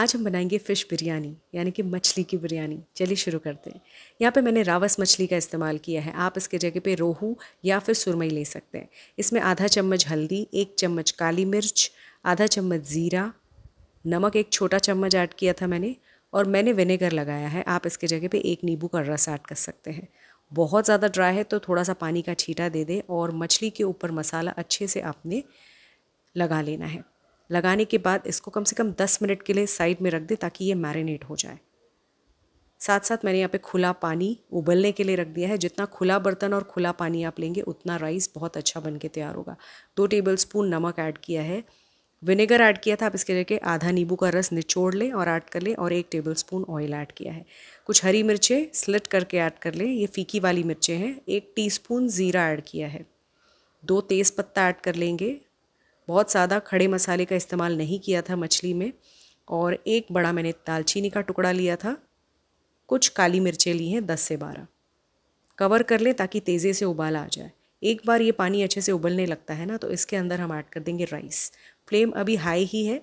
आज हम बनाएंगे फ़िश बिरयानी यानी कि मछली की बिरयानी चलिए शुरू करते हैं यहाँ पे मैंने रावस मछली का इस्तेमाल किया है आप इसके जगह पे रोहू या फिर सुरमई ले सकते हैं इसमें आधा चम्मच हल्दी एक चम्मच काली मिर्च आधा चम्मच ज़ीरा नमक एक छोटा चम्मच ऐड किया था मैंने और मैंने विनेगर लगाया है आप इसके जगह पर एक नींबू का रस ऐड कर सकते हैं बहुत ज़्यादा ड्राई है तो थोड़ा सा पानी का छीटा दे दें और मछली के ऊपर मसाला अच्छे से आपने लगा लेना है लगाने के बाद इसको कम से कम दस मिनट के लिए साइड में रख दें ताकि ये मैरिनेट हो जाए साथ साथ मैंने यहाँ पे खुला पानी उबलने के लिए रख दिया है जितना खुला बर्तन और खुला पानी आप लेंगे उतना राइस बहुत अच्छा बन के तैयार होगा दो टेबल स्पून नमक ऐड किया है विनेगर ऐड किया था आप इसके जगह आधा नींबू का रस निचोड़ लें और ऐड कर लें और एक टेबल स्पून ऑयल ऐड किया है कुछ हरी मिर्चें स्लिट करके ऐड कर लें ये फीकी वाली मिर्चें हैं एक टी ज़ीरा ऐड किया है दो पत्ता ऐड कर लेंगे बहुत ज़्यादा खड़े मसाले का इस्तेमाल नहीं किया था मछली में और एक बड़ा मैंने दालचीनी का टुकड़ा लिया था कुछ काली मिर्चें ली हैं दस से बारह कवर कर लें ताकि तेज़ी से उबाल आ जाए एक बार ये पानी अच्छे से उबलने लगता है ना तो इसके अंदर हम ऐड कर देंगे राइस फ्लेम अभी हाई ही है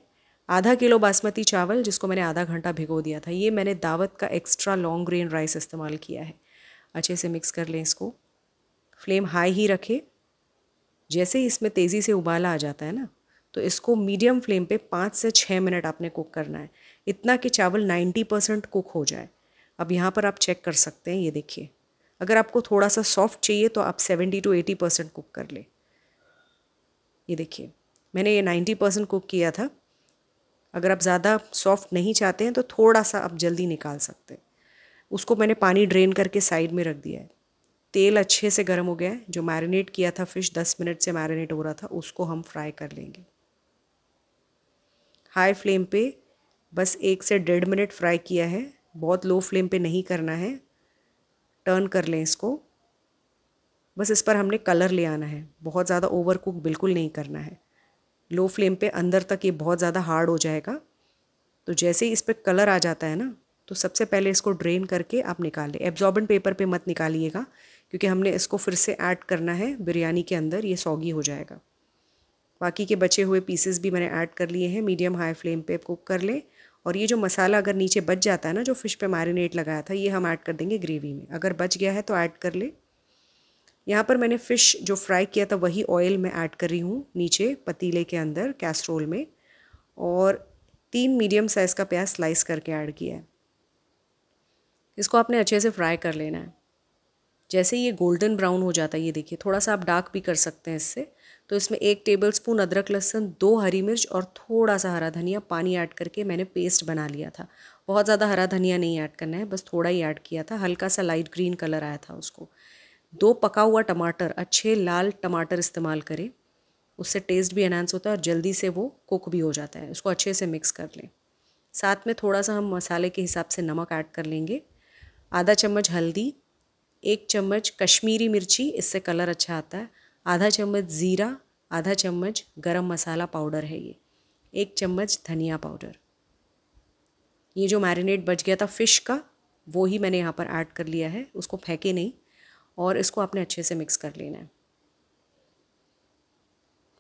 आधा किलो बासमती चावल जिसको मैंने आधा घंटा भिगो दिया था ये मैंने दावत का एक्स्ट्रा लॉन्ग ग्रेन राइस इस्तेमाल किया है अच्छे से मिक्स कर लें इसको फ्लेम हाई ही रखें जैसे ही इसमें तेज़ी से उबाला आ जाता है ना तो इसको मीडियम फ्लेम पे पाँच से छः मिनट आपने कुक करना है इतना कि चावल नाइन्टी परसेंट कुक हो जाए अब यहाँ पर आप चेक कर सकते हैं ये देखिए अगर आपको थोड़ा सा सॉफ्ट चाहिए तो आप seventy two eighty percent cook कर ले ये देखिए मैंने ये नाइन्टी परसेंट कुक किया था अगर आप ज़्यादा सॉफ्ट नहीं चाहते हैं तो थोड़ा सा आप जल्दी निकाल सकते हैं उसको मैंने पानी ड्रेन करके साइड में रख दिया है तेल अच्छे से गर्म हो गया है जो मैरिनेट किया था फिश दस मिनट से मैरिनेट हो रहा था उसको हम फ्राई कर लेंगे हाई फ्लेम पे बस एक से डेढ़ मिनट फ्राई किया है बहुत लो फ्लेम पे नहीं करना है टर्न कर लें इसको बस इस पर हमने कलर ले आना है बहुत ज़्यादा ओवर कुक बिल्कुल नहीं करना है लो फ्लेम पे अंदर तक ये बहुत ज़्यादा हार्ड हो जाएगा तो जैसे ही इस पर कलर आ जाता है ना तो सबसे पहले इसको ड्रेन करके आप निकाल लें एब्जॉर्बेंट पेपर पे मत निकालिएगा क्योंकि हमने इसको फिर से ऐड करना है बिरयानी के अंदर ये सौगी हो जाएगा बाकी के बचे हुए पीसेस भी मैंने ऐड कर लिए हैं मीडियम हाई फ्लेम पे कुक कर लें और ये जो मसाला अगर नीचे बच जाता है ना जो फ़िश पे मैरिनेट लगाया था ये हम ऐड कर देंगे ग्रेवी में अगर बच गया है तो ऐड कर ले यहाँ पर मैंने फ़िश जो फ्राई किया था वही ऑयल मैं ऐड कर रही हूँ नीचे पतीले के अंदर कैसरोल में और तीन मीडियम साइज़ का प्याज स्लाइस करके ऐड किया है इसको आपने अच्छे से फ्राई कर लेना है जैसे ये गोल्डन ब्राउन हो जाता है ये देखिए थोड़ा सा आप डार्क भी कर सकते हैं इससे तो इसमें एक टेबल स्पून अदरक लहसुन दो हरी मिर्च और थोड़ा सा हरा धनिया पानी ऐड करके मैंने पेस्ट बना लिया था बहुत ज़्यादा हरा धनिया नहीं ऐड करना है बस थोड़ा ही ऐड किया था हल्का सा लाइट ग्रीन कलर आया था उसको दो पका हुआ टमाटर अच्छे लाल टमाटर इस्तेमाल करें उससे टेस्ट भी एनहांस होता है और जल्दी से वो कुक भी हो जाता है उसको अच्छे से मिक्स कर लें साथ में थोड़ा सा हम मसाले के हिसाब से नमक ऐड कर लेंगे आधा चम्मच हल्दी एक चम्मच कश्मीरी मिर्ची इससे कलर अच्छा आता है आधा चम्मच ज़ीरा आधा चम्मच गरम मसाला पाउडर है ये एक चम्मच धनिया पाउडर ये जो मैरिनेट बच गया था फ़िश का वो ही मैंने यहाँ पर ऐड कर लिया है उसको फेंके नहीं और इसको आपने अच्छे से मिक्स कर लेना है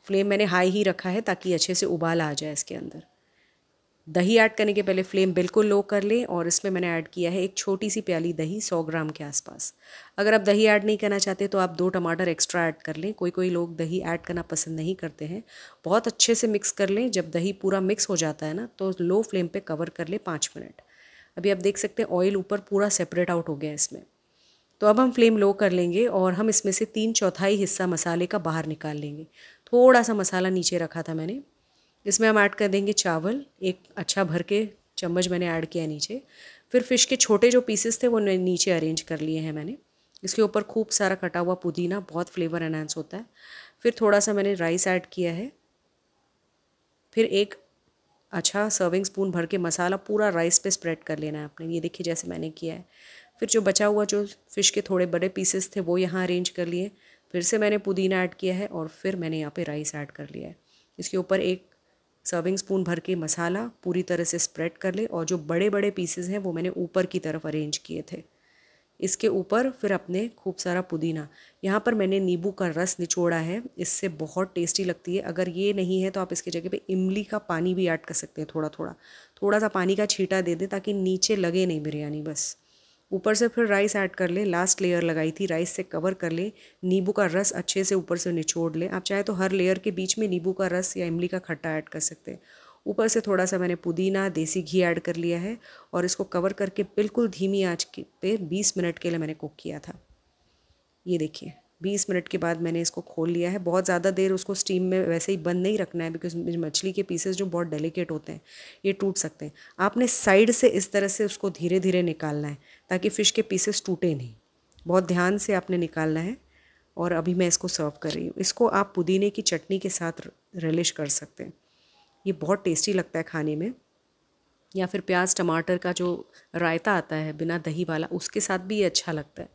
फ्लेम मैंने हाई ही रखा है ताकि अच्छे से उबाल आ जाए इसके अंदर दही ऐड करने के पहले फ्लेम बिल्कुल लो कर लें और इसमें मैंने ऐड किया है एक छोटी सी प्याली दही 100 ग्राम के आसपास अगर आप दही ऐड नहीं करना चाहते तो आप दो टमाटर एक्स्ट्रा ऐड कर लें कोई कोई लोग दही ऐड करना पसंद नहीं करते हैं बहुत अच्छे से मिक्स कर लें जब दही पूरा मिक्स हो जाता है ना तो लो फ्लेम पर कवर कर लें पाँच मिनट अभी आप देख सकते हैं ऑयल ऊपर पूरा सेपरेट आउट हो गया इसमें तो अब हम फ्लेम लो कर लेंगे और हम इसमें से तीन चौथाई हिस्सा मसाले का बाहर निकाल लेंगे थोड़ा सा मसाला नीचे रखा था मैंने इसमें हम ऐड कर देंगे चावल एक अच्छा भर के चम्मच मैंने ऐड किया नीचे फिर फ़िश के छोटे जो पीसेस थे वो नीचे अरेंज कर लिए हैं मैंने इसके ऊपर खूब सारा कटा हुआ पुदीना बहुत फ्लेवर एनहांस होता है फिर थोड़ा सा मैंने राइस ऐड किया है फिर एक अच्छा सर्विंग स्पून भर के मसाला पूरा राइस पे स्प्रेड कर लेना है आपने ये देखिए जैसे मैंने किया है फिर जो बचा हुआ जो फ़िश के थोड़े बड़े पीसेस थे वो यहाँ अरेंज कर लिए फिर से मैंने पुदीना ऐड किया है और फिर मैंने यहाँ पे राइस ऐड कर लिया है इसके ऊपर एक सर्विंग स्पून भर के मसाला पूरी तरह से स्प्रेड कर ले और जो बड़े बड़े पीसेज हैं वो मैंने ऊपर की तरफ अरेंज किए थे इसके ऊपर फिर अपने खूब सारा पुदीना यहाँ पर मैंने नींबू का रस निचोड़ा है इससे बहुत टेस्टी लगती है अगर ये नहीं है तो आप इसके जगह पे इमली का पानी भी ऐड कर सकते हैं थोड़ा थोड़ा थोड़ा सा पानी का छीटा दे दें ताकि नीचे लगे नहीं बिरयानी बस ऊपर से फिर राइस ऐड कर ले लास्ट लेयर लगाई थी राइस से कवर कर ले नींबू का रस अच्छे से ऊपर से निचोड़ ले आप चाहे तो हर लेयर के बीच में नींबू का रस या इमली का खट्टा ऐड कर सकते हैं ऊपर से थोड़ा सा मैंने पुदीना देसी घी ऐड कर लिया है और इसको कवर करके बिल्कुल धीमी आँच पे बीस मिनट के लिए मैंने कुक किया था ये देखिए बीस मिनट के बाद मैंने इसको खोल लिया है बहुत ज़्यादा देर उसको स्टीम में वैसे ही बंद नहीं रखना है बिकॉज मछली के पीसेस जो बहुत डेलिकेट होते हैं ये टूट सकते हैं आपने साइड से इस तरह से उसको धीरे धीरे निकालना है ताकि फ़िश के पीसेस टूटे नहीं बहुत ध्यान से आपने निकालना है और अभी मैं इसको सर्व कर रही हूँ इसको आप पुदीने की चटनी के साथ रिलिश कर सकते हैं ये बहुत टेस्टी लगता है खाने में या फिर प्याज टमाटर का जो रायता आता है बिना दही वाला उसके साथ भी ये अच्छा लगता है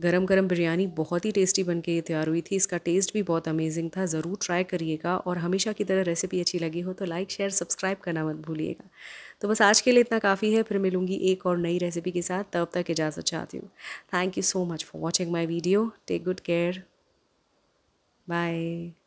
गरम गरम बिरयानी बहुत ही टेस्टी बन के तैयार हुई थी इसका टेस्ट भी बहुत अमेजिंग था ज़रूर ट्राई करिएगा और हमेशा की तरह रेसिपी अच्छी लगी हो तो लाइक शेयर सब्सक्राइब करना मत भूलिएगा तो बस आज के लिए इतना काफ़ी है फिर मिलूँगी एक और नई रेसिपी के साथ तब तक इजाज़त चाहती हूँ thank you so much for watching my video take good care bye